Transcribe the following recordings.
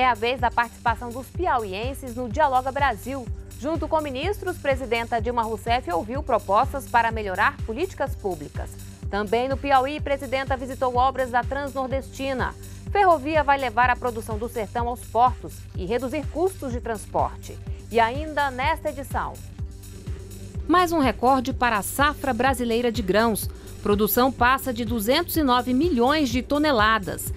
É a vez da participação dos piauienses no Dialoga Brasil. Junto com ministros, presidenta Dilma Rousseff ouviu propostas para melhorar políticas públicas. Também no Piauí, presidenta visitou obras da Transnordestina. Ferrovia vai levar a produção do sertão aos portos e reduzir custos de transporte. E ainda nesta edição. Mais um recorde para a safra brasileira de grãos. Produção passa de 209 milhões de toneladas.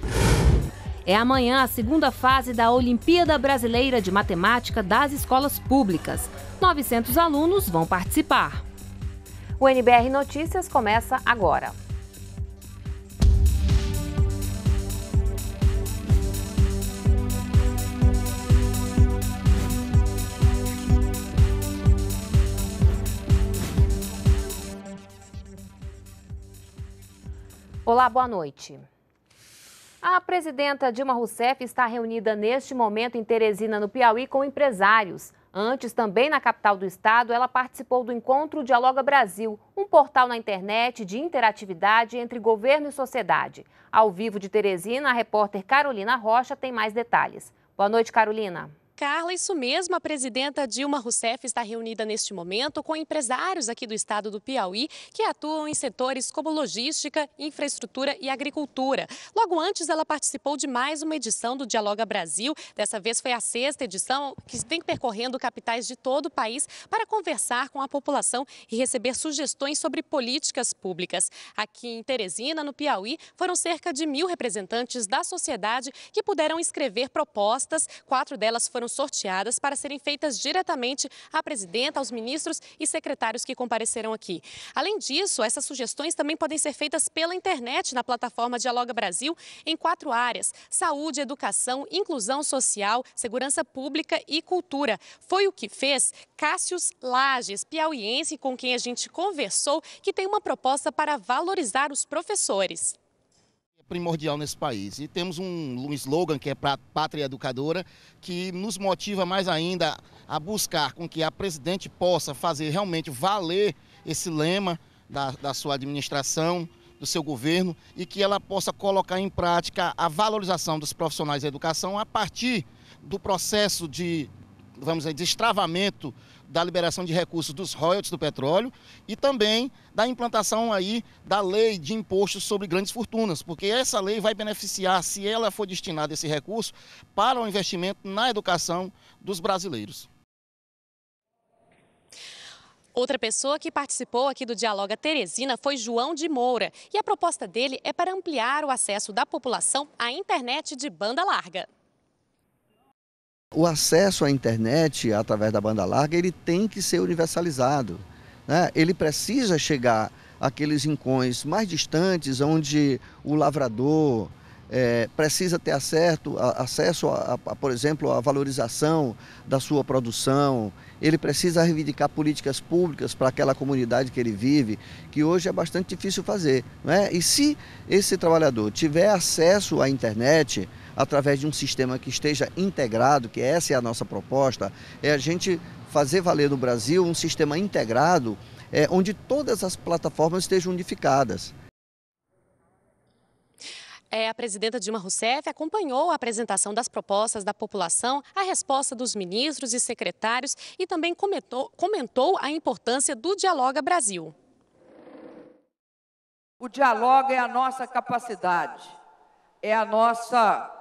É amanhã a segunda fase da Olimpíada Brasileira de Matemática das Escolas Públicas. 900 alunos vão participar. O NBR Notícias começa agora. Olá, boa noite. A presidenta Dilma Rousseff está reunida neste momento em Teresina, no Piauí, com empresários. Antes, também na capital do estado, ela participou do encontro Dialoga Brasil, um portal na internet de interatividade entre governo e sociedade. Ao vivo de Teresina, a repórter Carolina Rocha tem mais detalhes. Boa noite, Carolina. Carla, isso mesmo. A presidenta Dilma Rousseff está reunida neste momento com empresários aqui do estado do Piauí que atuam em setores como logística, infraestrutura e agricultura. Logo antes, ela participou de mais uma edição do Dialoga Brasil. Dessa vez foi a sexta edição que vem percorrendo capitais de todo o país para conversar com a população e receber sugestões sobre políticas públicas. Aqui em Teresina, no Piauí, foram cerca de mil representantes da sociedade que puderam escrever propostas. Quatro delas foram foram sorteadas para serem feitas diretamente à presidenta, aos ministros e secretários que compareceram aqui. Além disso, essas sugestões também podem ser feitas pela internet na plataforma Dialoga Brasil em quatro áreas: saúde, educação, inclusão social, segurança pública e cultura. Foi o que fez Cássius Lages, piauiense, com quem a gente conversou, que tem uma proposta para valorizar os professores primordial nesse país. E temos um, um slogan que é para Pátria Educadora, que nos motiva mais ainda a buscar com que a presidente possa fazer realmente valer esse lema da, da sua administração, do seu governo, e que ela possa colocar em prática a valorização dos profissionais da educação a partir do processo de, vamos dizer, destravamento da liberação de recursos dos royalties do petróleo e também da implantação aí da lei de impostos sobre grandes fortunas, porque essa lei vai beneficiar, se ela for destinada esse recurso, para o investimento na educação dos brasileiros. Outra pessoa que participou aqui do Dialoga Teresina foi João de Moura. E a proposta dele é para ampliar o acesso da população à internet de banda larga. O acesso à internet através da banda larga ele tem que ser universalizado. Né? Ele precisa chegar àqueles rincões mais distantes, onde o lavrador é, precisa ter acerto, a, acesso, a, a, por exemplo, à valorização da sua produção. Ele precisa reivindicar políticas públicas para aquela comunidade que ele vive, que hoje é bastante difícil fazer. Né? E se esse trabalhador tiver acesso à internet, através de um sistema que esteja integrado, que essa é a nossa proposta, é a gente fazer valer no Brasil um sistema integrado é, onde todas as plataformas estejam unificadas. É, a presidenta Dilma Rousseff acompanhou a apresentação das propostas da população, a resposta dos ministros e secretários e também comentou, comentou a importância do Dialoga Brasil. O diálogo é a nossa capacidade, é a nossa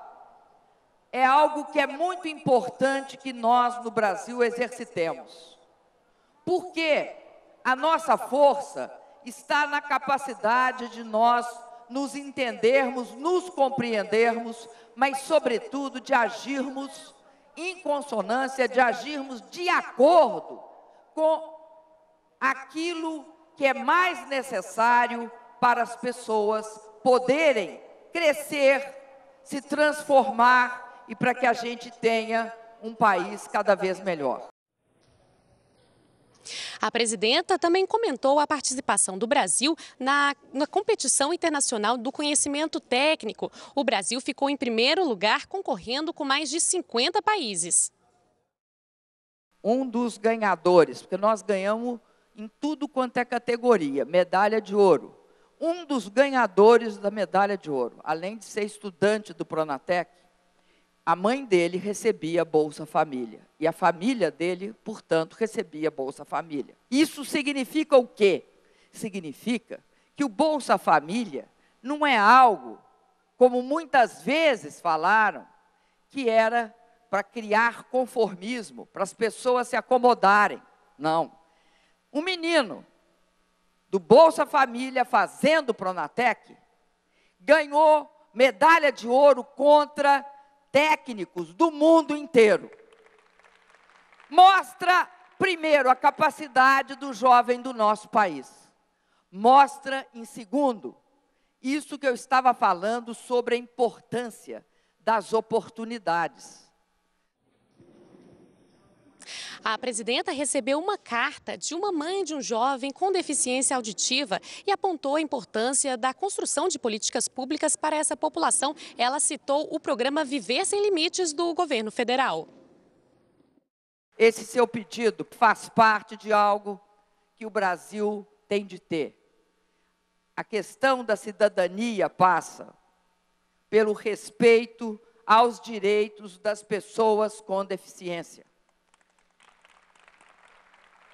é algo que é muito importante que nós no Brasil exercitemos. Porque a nossa força está na capacidade de nós nos entendermos, nos compreendermos, mas, sobretudo, de agirmos em consonância, de agirmos de acordo com aquilo que é mais necessário para as pessoas poderem crescer, se transformar e para que a gente tenha um país cada vez melhor. A presidenta também comentou a participação do Brasil na, na, competição internacional do conhecimento técnico. O Brasil ficou em primeiro lugar, concorrendo com mais de 50 países. Um dos ganhadores, porque nós ganhamos em tudo quanto é categoria, medalha de ouro. Um dos ganhadores da medalha de ouro, além de ser estudante do Pronatec, a mãe dele recebia Bolsa Família e a família dele, portanto, recebia Bolsa Família. Isso significa o quê? Significa que o Bolsa Família não é algo, como muitas vezes falaram, que era para criar conformismo, para as pessoas se acomodarem. Não. Um menino do Bolsa Família fazendo Pronatec ganhou medalha de ouro contra técnicos do mundo inteiro. Mostra, primeiro, a capacidade do jovem do nosso país. Mostra, em segundo, isso que eu estava falando sobre a importância das oportunidades. A presidenta recebeu uma carta de uma mãe de um jovem com deficiência auditiva e apontou a importância da construção de políticas públicas para essa população. Ela citou o programa Viver Sem Limites do governo federal. Esse seu pedido faz parte de algo que o Brasil tem de ter. A questão da cidadania passa pelo respeito aos direitos das pessoas com deficiência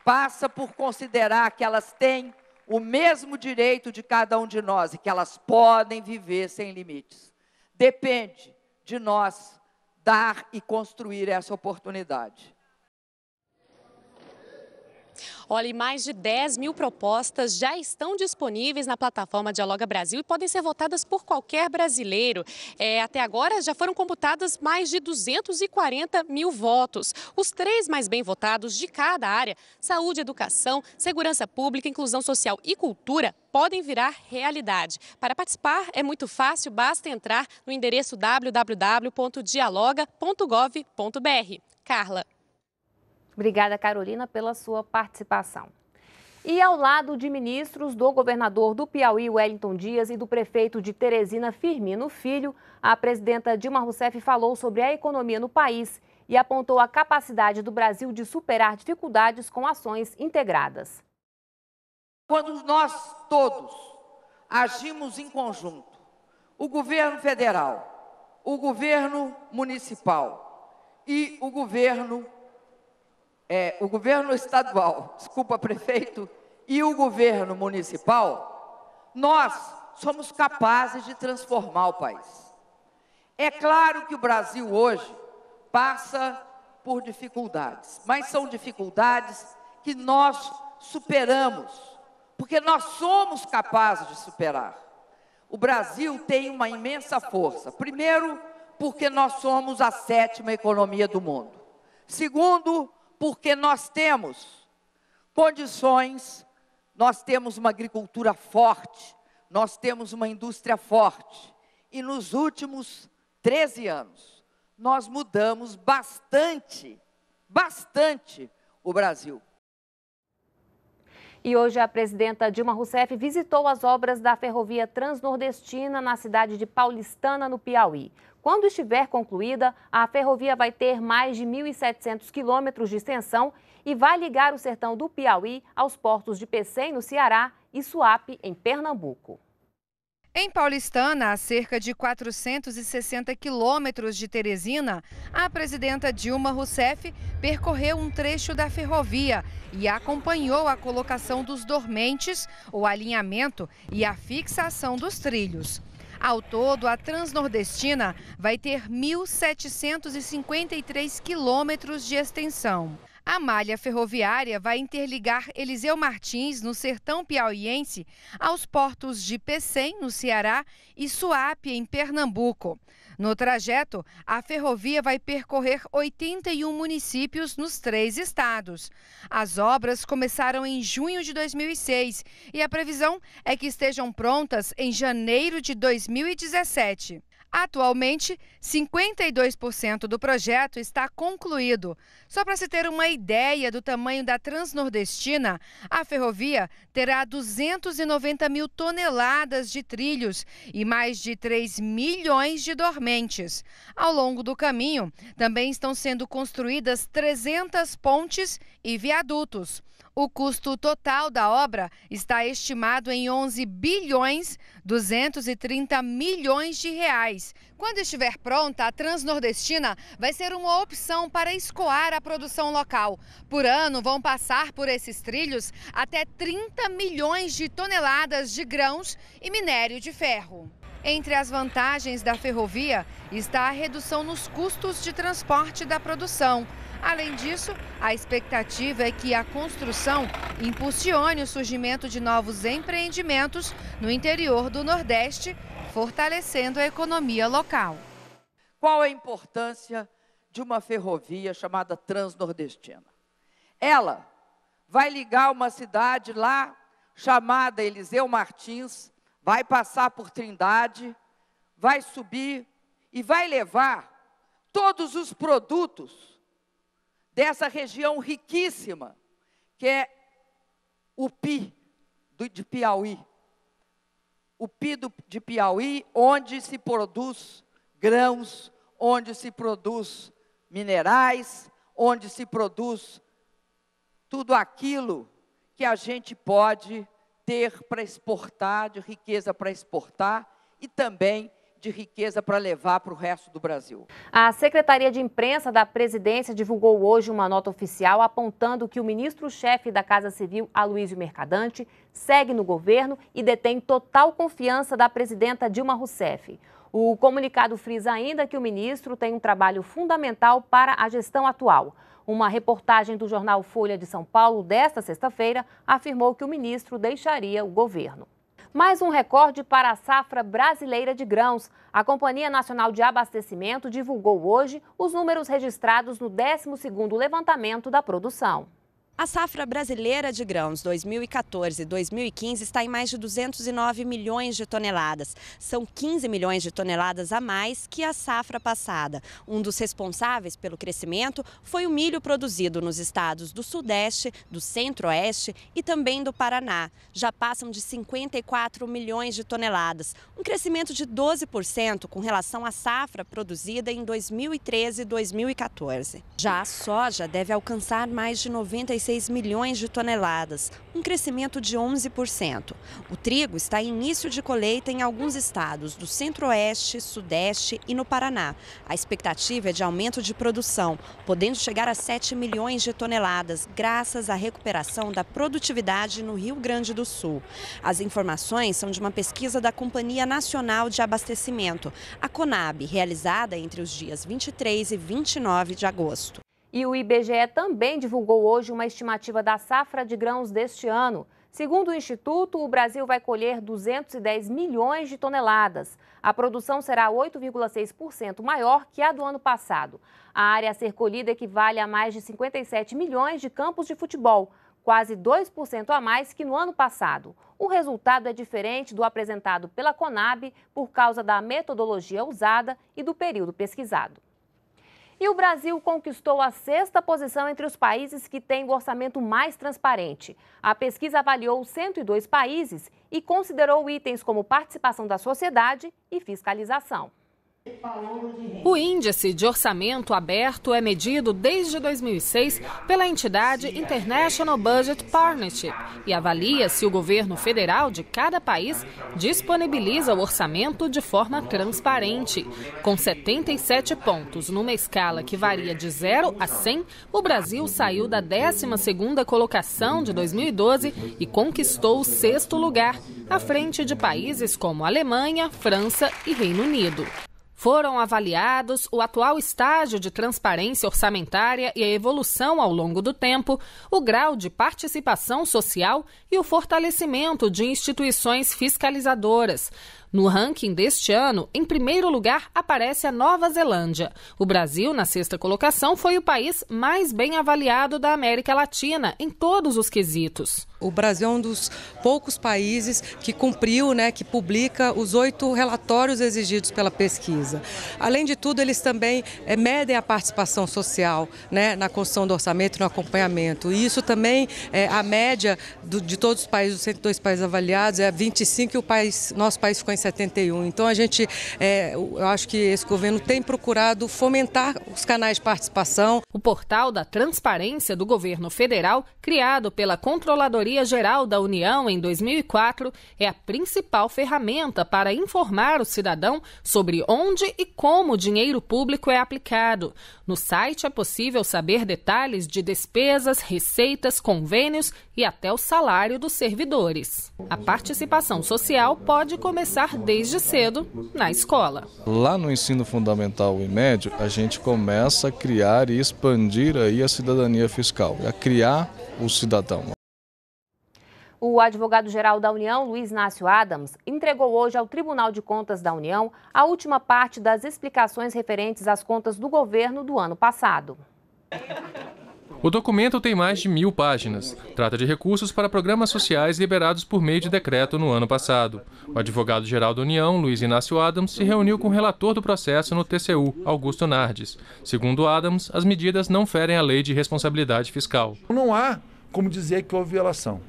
passa por considerar que elas têm o mesmo direito de cada um de nós e que elas podem viver sem limites. Depende de nós dar e construir essa oportunidade. Olha, mais de 10 mil propostas já estão disponíveis na plataforma Dialoga Brasil e podem ser votadas por qualquer brasileiro. É, até agora já foram computadas mais de 240 mil votos. Os três mais bem votados de cada área, saúde, educação, segurança pública, inclusão social e cultura, podem virar realidade. Para participar é muito fácil, basta entrar no endereço www.dialoga.gov.br. Carla. Obrigada, Carolina, pela sua participação. E ao lado de ministros do governador do Piauí, Wellington Dias, e do prefeito de Teresina, Firmino Filho, a presidenta Dilma Rousseff falou sobre a economia no país e apontou a capacidade do Brasil de superar dificuldades com ações integradas. Quando nós todos agimos em conjunto, o governo federal, o governo municipal e o governo é, o governo estadual, desculpa, prefeito, e o governo municipal, nós somos capazes de transformar o país. É claro que o Brasil hoje passa por dificuldades, mas são dificuldades que nós superamos, porque nós somos capazes de superar. O Brasil tem uma imensa força. Primeiro, porque nós somos a sétima economia do mundo. Segundo, porque nós temos condições, nós temos uma agricultura forte, nós temos uma indústria forte. E nos últimos 13 anos, nós mudamos bastante, bastante o Brasil. E hoje a presidenta Dilma Rousseff visitou as obras da Ferrovia Transnordestina na cidade de Paulistana, no Piauí. Quando estiver concluída, a ferrovia vai ter mais de 1.700 quilômetros de extensão e vai ligar o sertão do Piauí aos portos de Pecém, no Ceará, e Suape, em Pernambuco. Em Paulistana, a cerca de 460 quilômetros de Teresina, a presidenta Dilma Rousseff percorreu um trecho da ferrovia e acompanhou a colocação dos dormentes, o alinhamento e a fixação dos trilhos. Ao todo, a Transnordestina vai ter 1.753 quilômetros de extensão. A malha ferroviária vai interligar Eliseu Martins, no sertão piauiense, aos portos de Pecém, no Ceará, e Suape, em Pernambuco. No trajeto, a ferrovia vai percorrer 81 municípios nos três estados. As obras começaram em junho de 2006 e a previsão é que estejam prontas em janeiro de 2017. Atualmente, 52% do projeto está concluído. Só para se ter uma ideia do tamanho da Transnordestina, a ferrovia terá 290 mil toneladas de trilhos e mais de 3 milhões de dormentes. Ao longo do caminho, também estão sendo construídas 300 pontes e viadutos. O custo total da obra está estimado em 11 bilhões 230 milhões de reais. Quando estiver pronta, a Transnordestina vai ser uma opção para escoar a produção local. Por ano, vão passar por esses trilhos até 30 milhões de toneladas de grãos e minério de ferro. Entre as vantagens da ferrovia está a redução nos custos de transporte da produção. Além disso, a expectativa é que a construção impulsione o surgimento de novos empreendimentos no interior do Nordeste, fortalecendo a economia local. Qual a importância de uma ferrovia chamada Transnordestina? Ela vai ligar uma cidade lá chamada Eliseu Martins, vai passar por Trindade, vai subir e vai levar todos os produtos dessa região riquíssima, que é o Pi, do, de Piauí. O Pi do, de Piauí, onde se produz grãos, onde se produz minerais, onde se produz tudo aquilo que a gente pode ter para exportar, de riqueza para exportar, e também de riqueza para levar para o resto do Brasil. A Secretaria de Imprensa da Presidência divulgou hoje uma nota oficial apontando que o ministro-chefe da Casa Civil, Aloysio Mercadante, segue no governo e detém total confiança da presidenta Dilma Rousseff. O comunicado frisa ainda que o ministro tem um trabalho fundamental para a gestão atual. Uma reportagem do jornal Folha de São Paulo desta sexta-feira afirmou que o ministro deixaria o governo. Mais um recorde para a safra brasileira de grãos. A Companhia Nacional de Abastecimento divulgou hoje os números registrados no 12º levantamento da produção. A safra brasileira de grãos 2014-2015 está em mais de 209 milhões de toneladas. São 15 milhões de toneladas a mais que a safra passada. Um dos responsáveis pelo crescimento foi o milho produzido nos estados do Sudeste, do Centro-Oeste e também do Paraná. Já passam de 54 milhões de toneladas, um crescimento de 12% com relação à safra produzida em 2013-2014. Já a soja deve alcançar mais de 95 1,6 milhões de toneladas, um crescimento de 11%. O trigo está em início de colheita em alguns estados do Centro-Oeste, Sudeste e no Paraná. A expectativa é de aumento de produção, podendo chegar a 7 milhões de toneladas, graças à recuperação da produtividade no Rio Grande do Sul. As informações são de uma pesquisa da Companhia Nacional de Abastecimento, a CONAB, realizada entre os dias 23 e 29 de agosto. E o IBGE também divulgou hoje uma estimativa da safra de grãos deste ano. Segundo o Instituto, o Brasil vai colher 210 milhões de toneladas. A produção será 8,6% maior que a do ano passado. A área a ser colhida equivale a mais de 57 milhões de campos de futebol, quase 2% a mais que no ano passado. O resultado é diferente do apresentado pela Conab por causa da metodologia usada e do período pesquisado. E o Brasil conquistou a sexta posição entre os países que têm o orçamento mais transparente. A pesquisa avaliou 102 países e considerou itens como participação da sociedade e fiscalização. O índice de orçamento aberto é medido desde 2006 pela entidade International Budget Partnership e avalia se o governo federal de cada país disponibiliza o orçamento de forma transparente. Com 77 pontos numa escala que varia de 0 a 100, o Brasil saiu da 12ª colocação de 2012 e conquistou o sexto lugar, à frente de países como Alemanha, França e Reino Unido foram avaliados o atual estágio de transparência orçamentária e a evolução ao longo do tempo, o grau de participação social e o fortalecimento de instituições fiscalizadoras. No ranking deste ano, em primeiro lugar aparece a Nova Zelândia. O Brasil, na sexta colocação, foi o país mais bem avaliado da América Latina em todos os quesitos. O Brasil é um dos poucos países que cumpriu, né, que publica os oito relatórios exigidos pela pesquisa. Além de tudo, eles também é, medem a participação social né, na construção do orçamento, no acompanhamento. E isso também, é, a média do, de todos os países, dos 102 países avaliados, é 25 e o país, nosso país ficou em 71. Então, a gente, é, eu acho que esse governo tem procurado fomentar os canais de participação. O portal da transparência do governo federal, criado pela Controladoria Procuradoria-Geral da União, em 2004, é a principal ferramenta para informar o cidadão sobre onde e como o dinheiro público é aplicado. No site é possível saber detalhes de despesas, receitas, convênios e até o salário dos servidores. A participação social pode começar desde cedo na escola. Lá no ensino fundamental e médio, a gente começa a criar e expandir aí a cidadania fiscal, a criar o cidadão. O advogado-geral da União, Luiz Inácio Adams, entregou hoje ao Tribunal de Contas da União a última parte das explicações referentes às contas do governo do ano passado. O documento tem mais de mil páginas. Trata de recursos para programas sociais liberados por meio de decreto no ano passado. O advogado-geral da União, Luiz Inácio Adams, se reuniu com o relator do processo no TCU, Augusto Nardes. Segundo Adams, as medidas não ferem a lei de responsabilidade fiscal. Não há como dizer que houve violação.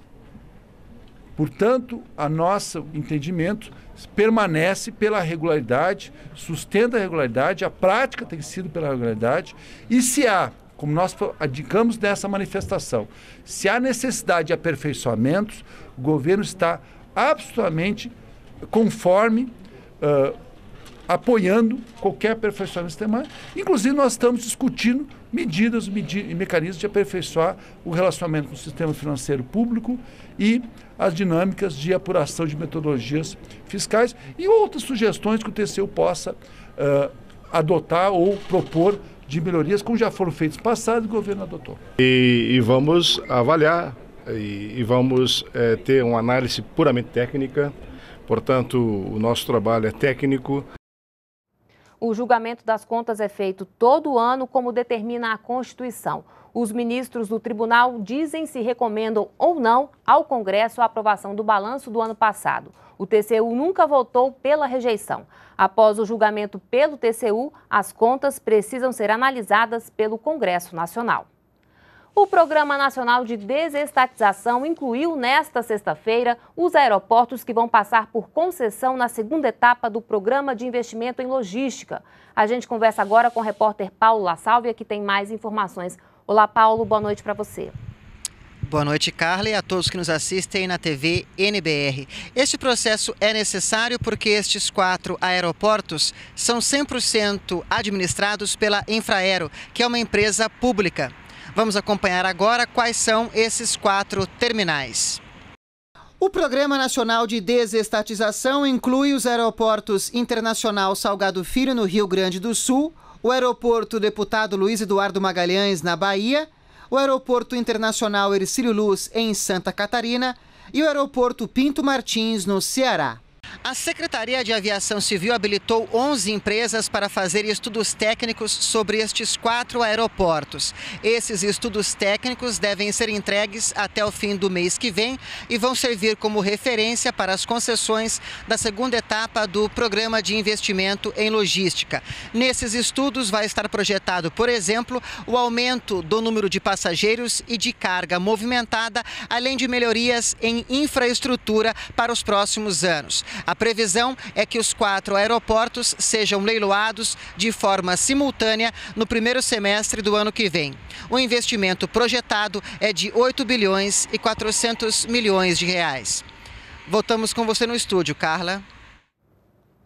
Portanto, a nosso entendimento permanece pela regularidade, sustenta a regularidade, a prática tem sido pela regularidade, e se há, como nós indicamos dessa manifestação, se há necessidade de aperfeiçoamentos, o governo está absolutamente conforme uh, apoiando qualquer aperfeiçoamento sistemático. Inclusive, nós estamos discutindo medidas e mecanismos de aperfeiçoar o relacionamento com o sistema financeiro público e as dinâmicas de apuração de metodologias fiscais e outras sugestões que o TCU possa uh, adotar ou propor de melhorias, como já foram feitos passados e o governo adotou. E, e vamos avaliar e, e vamos é, ter uma análise puramente técnica. Portanto, o nosso trabalho é técnico. O julgamento das contas é feito todo ano, como determina a Constituição. Os ministros do tribunal dizem se recomendam ou não ao Congresso a aprovação do balanço do ano passado. O TCU nunca votou pela rejeição. Após o julgamento pelo TCU, as contas precisam ser analisadas pelo Congresso Nacional. O Programa Nacional de Desestatização incluiu nesta sexta-feira os aeroportos que vão passar por concessão na segunda etapa do Programa de Investimento em Logística. A gente conversa agora com o repórter Paulo La Sálvia, que tem mais informações. Olá, Paulo, boa noite para você. Boa noite, Carla, e a todos que nos assistem na TV NBR. Este processo é necessário porque estes quatro aeroportos são 100% administrados pela Infraero, que é uma empresa pública. Vamos acompanhar agora quais são esses quatro terminais. O Programa Nacional de Desestatização inclui os aeroportos Internacional Salgado Filho, no Rio Grande do Sul, o Aeroporto Deputado Luiz Eduardo Magalhães, na Bahia, o Aeroporto Internacional Ercílio Luz, em Santa Catarina, e o Aeroporto Pinto Martins, no Ceará. A Secretaria de Aviação Civil habilitou 11 empresas para fazer estudos técnicos sobre estes quatro aeroportos. Esses estudos técnicos devem ser entregues até o fim do mês que vem e vão servir como referência para as concessões da segunda etapa do Programa de Investimento em Logística. Nesses estudos vai estar projetado, por exemplo, o aumento do número de passageiros e de carga movimentada, além de melhorias em infraestrutura para os próximos anos. A previsão é que os quatro aeroportos sejam leiloados de forma simultânea no primeiro semestre do ano que vem. O investimento projetado é de 8 bilhões e 400 milhões de reais. Voltamos com você no estúdio, Carla.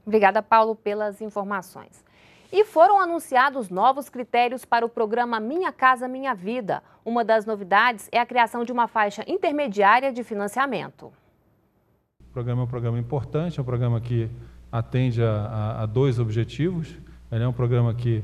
Obrigada, Paulo, pelas informações. E foram anunciados novos critérios para o programa Minha Casa Minha Vida. Uma das novidades é a criação de uma faixa intermediária de financiamento. O programa é um programa importante, é um programa que atende a, a, a dois objetivos. Ele é um programa que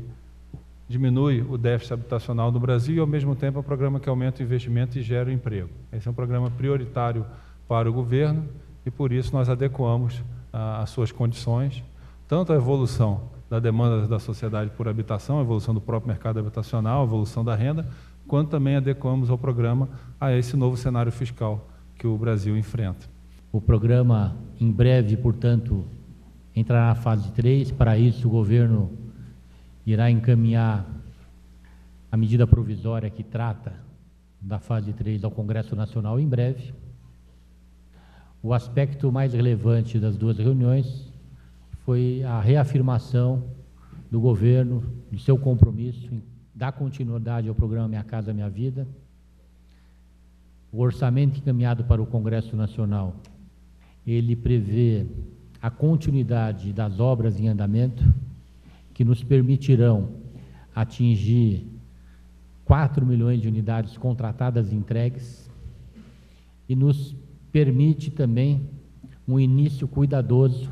diminui o déficit habitacional no Brasil e, ao mesmo tempo, é um programa que aumenta o investimento e gera o emprego. Esse é um programa prioritário para o governo e, por isso, nós adequamos as suas condições, tanto a evolução da demanda da sociedade por habitação, a evolução do próprio mercado habitacional, a evolução da renda, quanto também adequamos ao programa a esse novo cenário fiscal que o Brasil enfrenta. O programa, em breve, portanto, entrará na fase 3. Para isso, o governo irá encaminhar a medida provisória que trata da fase 3 ao Congresso Nacional em breve. O aspecto mais relevante das duas reuniões foi a reafirmação do governo, do seu compromisso em dar continuidade ao programa Minha Casa Minha Vida. O orçamento encaminhado para o Congresso Nacional ele prevê a continuidade das obras em andamento que nos permitirão atingir 4 milhões de unidades contratadas e entregues e nos permite também um início cuidadoso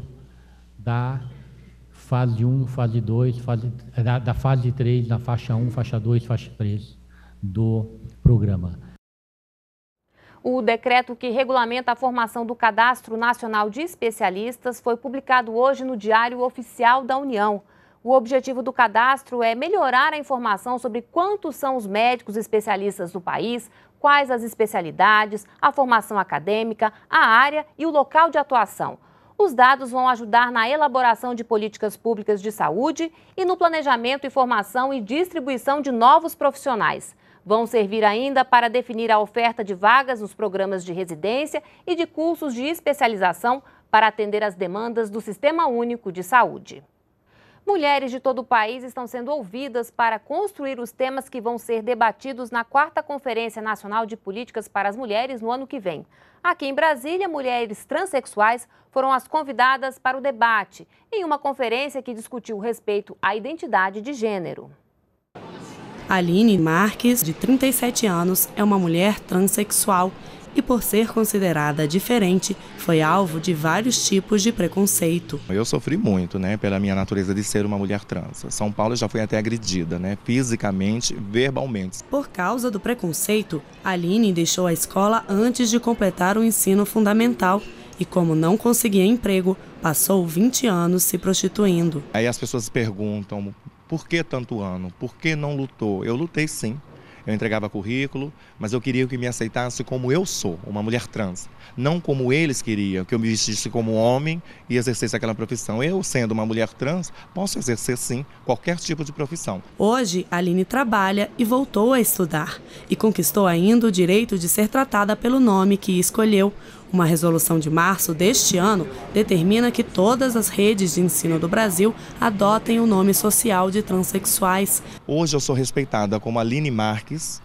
da fase 1, fase 2, fase, da, da fase 3, na faixa 1, faixa 2, faixa 3 do programa. O decreto que regulamenta a formação do Cadastro Nacional de Especialistas foi publicado hoje no Diário Oficial da União. O objetivo do cadastro é melhorar a informação sobre quantos são os médicos especialistas do país, quais as especialidades, a formação acadêmica, a área e o local de atuação. Os dados vão ajudar na elaboração de políticas públicas de saúde e no planejamento e formação e distribuição de novos profissionais vão servir ainda para definir a oferta de vagas nos programas de residência e de cursos de especialização para atender às demandas do Sistema Único de Saúde. Mulheres de todo o país estão sendo ouvidas para construir os temas que vão ser debatidos na quarta Conferência Nacional de Políticas para as Mulheres no ano que vem. Aqui em Brasília, mulheres transexuais foram as convidadas para o debate, em uma conferência que discutiu respeito à identidade de gênero. Aline Marques, de 37 anos, é uma mulher transexual e, por ser considerada diferente, foi alvo de vários tipos de preconceito. Eu sofri muito, né, pela minha natureza de ser uma mulher trans. São Paulo já foi até agredida, né, fisicamente, verbalmente. Por causa do preconceito, Aline deixou a escola antes de completar o ensino fundamental e, como não conseguia emprego, passou 20 anos se prostituindo. Aí as pessoas perguntam por que tanto ano? Por que não lutou? Eu lutei sim. Eu entregava currículo, mas eu queria que me aceitasse como eu sou, uma mulher trans. Não como eles queriam, que eu me vestisse como homem e exercesse aquela profissão. Eu, sendo uma mulher trans, posso exercer sim qualquer tipo de profissão. Hoje, Aline trabalha e voltou a estudar. E conquistou ainda o direito de ser tratada pelo nome que escolheu, uma resolução de março deste ano determina que todas as redes de ensino do Brasil adotem o nome social de transexuais. Hoje eu sou respeitada como Aline Marques,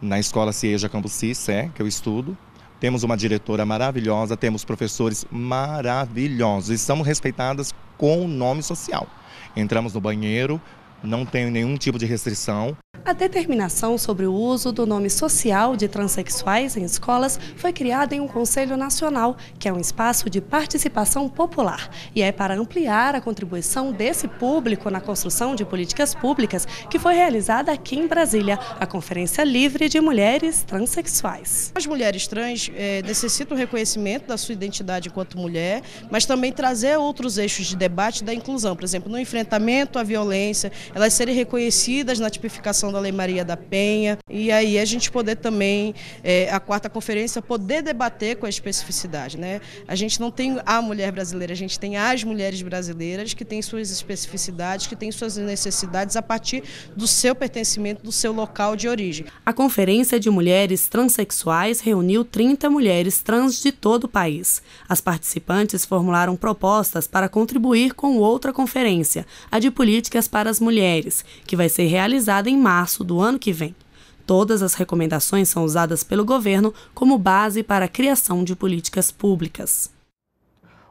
na escola Cieja Cambuci SÉ que eu estudo. Temos uma diretora maravilhosa, temos professores maravilhosos e somos respeitadas com o nome social. Entramos no banheiro, não tenho nenhum tipo de restrição. A determinação sobre o uso do nome social de transexuais em escolas foi criada em um Conselho Nacional, que é um espaço de participação popular. E é para ampliar a contribuição desse público na construção de políticas públicas que foi realizada aqui em Brasília, a Conferência Livre de Mulheres Transsexuais. As mulheres trans é, necessitam reconhecimento da sua identidade enquanto mulher, mas também trazer outros eixos de debate da inclusão, por exemplo, no enfrentamento à violência, elas serem reconhecidas na tipificação da Lei Maria da Penha e aí a gente poder também, é, a quarta conferência, poder debater com a especificidade. Né? A gente não tem a mulher brasileira, a gente tem as mulheres brasileiras que têm suas especificidades, que têm suas necessidades a partir do seu pertencimento, do seu local de origem. A Conferência de Mulheres Transsexuais reuniu 30 mulheres trans de todo o país. As participantes formularam propostas para contribuir com outra conferência, a de políticas para as mulheres Mulheres, que vai ser realizada em março do ano que vem. Todas as recomendações são usadas pelo governo como base para a criação de políticas públicas.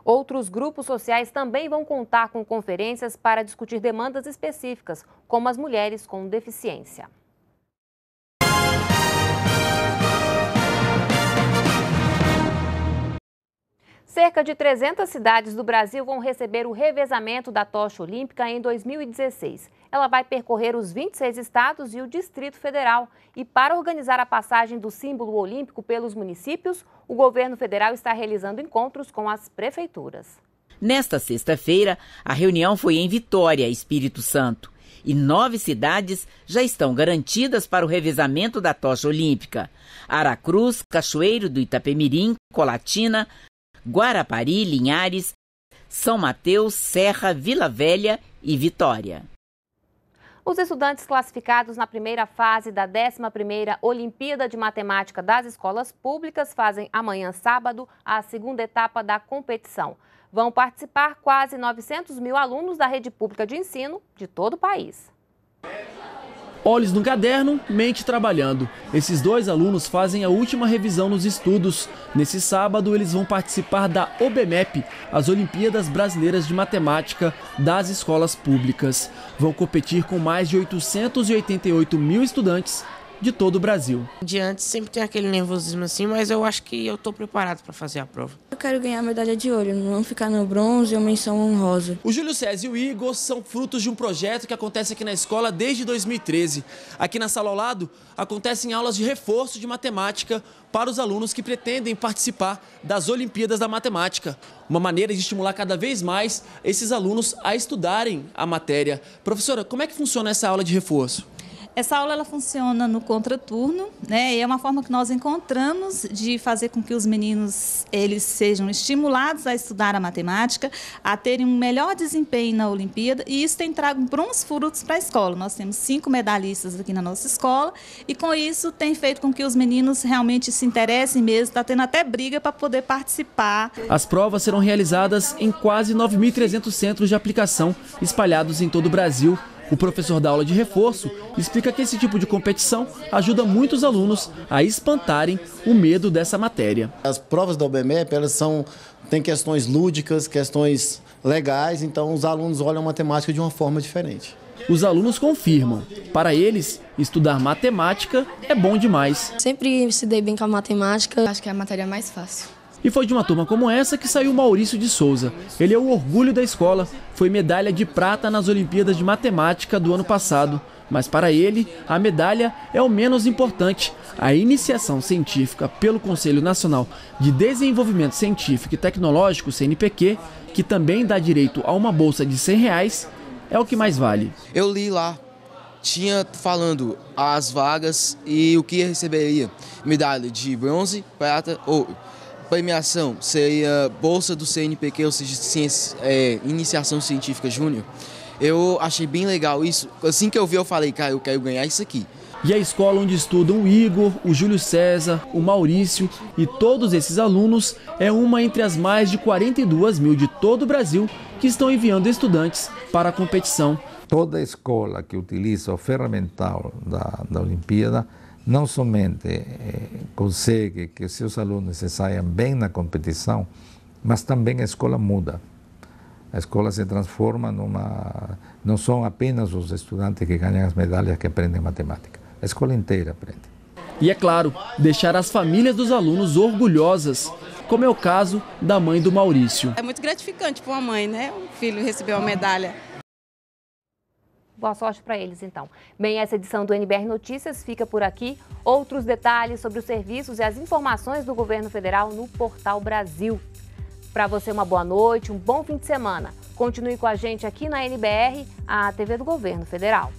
Outros grupos sociais também vão contar com conferências para discutir demandas específicas, como as mulheres com deficiência. Cerca de 300 cidades do Brasil vão receber o revezamento da tocha olímpica em 2016 ela vai percorrer os 26 estados e o Distrito Federal. E para organizar a passagem do símbolo olímpico pelos municípios, o governo federal está realizando encontros com as prefeituras. Nesta sexta-feira, a reunião foi em Vitória, Espírito Santo. E nove cidades já estão garantidas para o revezamento da tocha olímpica: Aracruz, Cachoeiro do Itapemirim, Colatina, Guarapari, Linhares, São Mateus, Serra, Vila Velha e Vitória. Os estudantes classificados na primeira fase da 11ª Olimpíada de Matemática das Escolas Públicas fazem amanhã, sábado, a segunda etapa da competição. Vão participar quase 900 mil alunos da rede pública de ensino de todo o país. Olhos no caderno, mente trabalhando. Esses dois alunos fazem a última revisão nos estudos. Nesse sábado, eles vão participar da OBMEP, as Olimpíadas Brasileiras de Matemática das Escolas Públicas. Vão competir com mais de 888 mil estudantes de todo o Brasil. Diante sempre tem aquele nervosismo assim, mas eu acho que eu estou preparado para fazer a prova. Eu quero ganhar a medalha de ouro, não ficar no bronze ou menção honrosa. O Júlio César e o Igor são frutos de um projeto que acontece aqui na escola desde 2013. Aqui na sala ao lado acontecem aulas de reforço de matemática para os alunos que pretendem participar das Olimpíadas da Matemática. Uma maneira de estimular cada vez mais esses alunos a estudarem a matéria. Professora, como é que funciona essa aula de reforço? Essa aula ela funciona no contraturno, né? E é uma forma que nós encontramos de fazer com que os meninos eles sejam estimulados a estudar a matemática, a terem um melhor desempenho na Olimpíada, e isso tem trago bons frutos para a escola. Nós temos cinco medalhistas aqui na nossa escola, e com isso tem feito com que os meninos realmente se interessem mesmo, está tendo até briga para poder participar. As provas serão realizadas em quase 9.300 centros de aplicação espalhados em todo o Brasil o professor da aula de reforço explica que esse tipo de competição ajuda muitos alunos a espantarem o medo dessa matéria. As provas da UBMEP, elas são têm questões lúdicas, questões legais, então os alunos olham a matemática de uma forma diferente. Os alunos confirmam. Para eles, estudar matemática é bom demais. Sempre me dei bem com a matemática. Acho que é a matéria mais fácil. E foi de uma turma como essa que saiu Maurício de Souza. Ele é o orgulho da escola, foi medalha de prata nas Olimpíadas de Matemática do ano passado. Mas para ele, a medalha é o menos importante. A iniciação científica pelo Conselho Nacional de Desenvolvimento Científico e Tecnológico, CNPq, que também dá direito a uma bolsa de 100 reais, é o que mais vale. Eu li lá, tinha falando as vagas e o que receberia: medalha de bronze, prata ou ouro premiação seria bolsa do CNPq, ou seja, ciência, é, iniciação científica júnior. Eu achei bem legal isso. Assim que eu vi, eu falei, cara, eu quero ganhar isso aqui. E a escola onde estudam o Igor, o Júlio César, o Maurício e todos esses alunos é uma entre as mais de 42 mil de todo o Brasil que estão enviando estudantes para a competição. Toda escola que utiliza o ferramental da, da Olimpíada não somente eh, consegue que seus alunos se saiam bem na competição, mas também a escola muda. A escola se transforma numa. Não são apenas os estudantes que ganham as medalhas que aprendem matemática, a escola inteira aprende. E é claro, deixar as famílias dos alunos orgulhosas, como é o caso da mãe do Maurício. É muito gratificante para uma mãe, né? O filho receber uma medalha. Boa sorte para eles, então. Bem, essa edição do NBR Notícias fica por aqui. Outros detalhes sobre os serviços e as informações do governo federal no Portal Brasil. Para você, uma boa noite, um bom fim de semana. Continue com a gente aqui na NBR, a TV do Governo Federal.